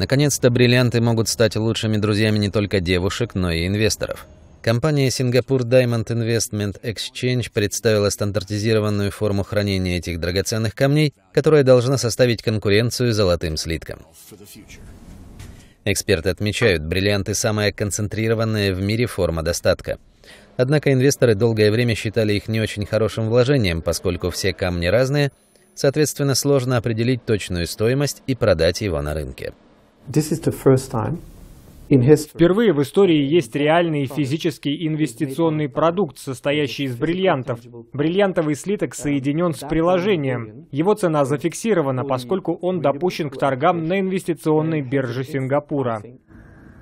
Наконец-то бриллианты могут стать лучшими друзьями не только девушек, но и инвесторов. Компания Singapore Diamond Investment Exchange представила стандартизированную форму хранения этих драгоценных камней, которая должна составить конкуренцию золотым слиткам. Эксперты отмечают, бриллианты – самая концентрированная в мире форма достатка. Однако инвесторы долгое время считали их не очень хорошим вложением, поскольку все камни разные, соответственно, сложно определить точную стоимость и продать его на рынке. Впервые в истории есть реальный физический инвестиционный продукт, состоящий из бриллиантов. Бриллиантовый слиток соединен с приложением. Его цена зафиксирована, поскольку он допущен к торгам на инвестиционной бирже Сингапура.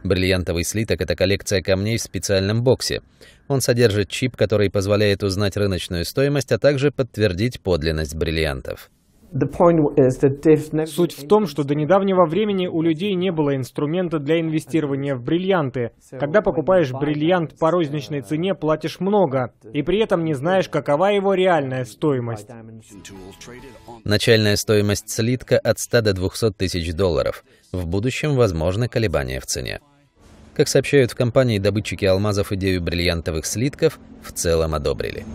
Бриллиантовый слиток — это коллекция камней в специальном боксе. Он содержит чип, который позволяет узнать рыночную стоимость, а также подтвердить подлинность бриллиантов. Суть в том, что до недавнего времени у людей не было инструмента для инвестирования в бриллианты. Когда покупаешь бриллиант по розничной uh, цене, платишь много, и при этом не знаешь, какова его реальная стоимость. Начальная стоимость слитка от 100 до 200 тысяч долларов. В будущем возможны колебания в цене. Как сообщают в компании, добытчики алмазов идею бриллиантовых слитков в целом одобрили.